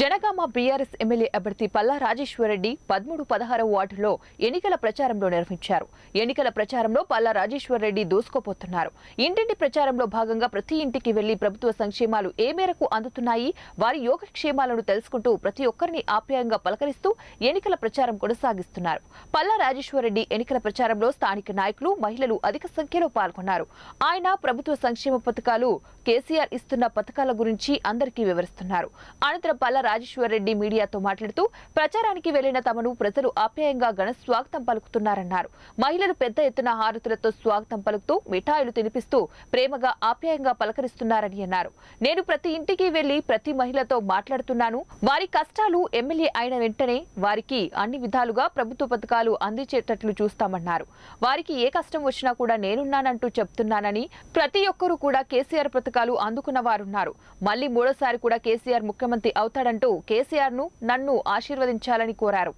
Janagama BRS MLA అభ్యర్థి పల్లా రాజేశ్వరరెడ్డి పదమూడు పదహారు వార్డులో ఎన్నికల ప్రచారంలో నిర్వహించారు ఎన్నికల ప్రచారంలో పల్లా రాజేశ్వరరెడ్డి దూసుకోపోతున్నారు ఇంటింటి ప్రచారంలో భాగంగా ప్రతి ఇంటికి వెళ్లి ప్రభుత్వ సంక్షేమాలు ఏ మేరకు అందుతున్నాయి వారి యోగక్షేమాలను తెలుసుకుంటూ ప్రతి ఒక్కరిని ఆప్యాయంగా పలకరిస్తూ ఎన్నికల ప్రచారం కొనసాగిస్తున్నారు పల్లా రాజేశ్వరరెడ్డి ఎన్నికల ప్రచారంలో స్థానిక నాయకులు మహిళలు అధిక సంఖ్యలో పాల్గొన్నారు ఆయన ప్రభుత్వ సంక్షేమ పథకాలు కేసీఆర్ ఇస్తున్న పథకాల గురించి అందరికీ వివరిస్తున్నారు అనంతరం పల్లా దువ్వాల రాజేశ్వరరెడ్డి మీడియాతో మాట్లాడుతూ ప్రచారానికి వెళ్లిన తమను ప్రజలు ఆప్యాయంగా ఘన స్వాగతం పలుకుతున్నారన్నారు మహిళలు పెద్ద ఎత్తున హారతులతో స్వాగతం పలుకుతూ మిఠాయిలు తినిపిస్తూ ప్రేమగా ఆప్యాయంగా పలకరిస్తున్నారని అన్నారు నేను ప్రతి ఇంటికి వెళ్లి ప్రతి మహిళతో మాట్లాడుతున్నాను వారి కష్టాలు ఎమ్మెల్యే అయిన వెంటనే వారికి అన్ని విధాలుగా ప్రభుత్వ పథకాలు అందించేటట్లు చూస్తామన్నారు వారికి ఏ కష్టం వచ్చినా కూడా నేనున్నానంటూ చెప్తున్నానని ప్రతి ఒక్కరూ కూడా కేసీఆర్ పథకాలు అందుకున్న వారున్నారు మళ్లీ మూడోసారి కూడా కేసీఆర్ ముఖ్యమంత్రి అవుతాడని చేయాలంటూ కేసీఆర్ ను నన్ను ఆశీర్వదించాలని కోరారు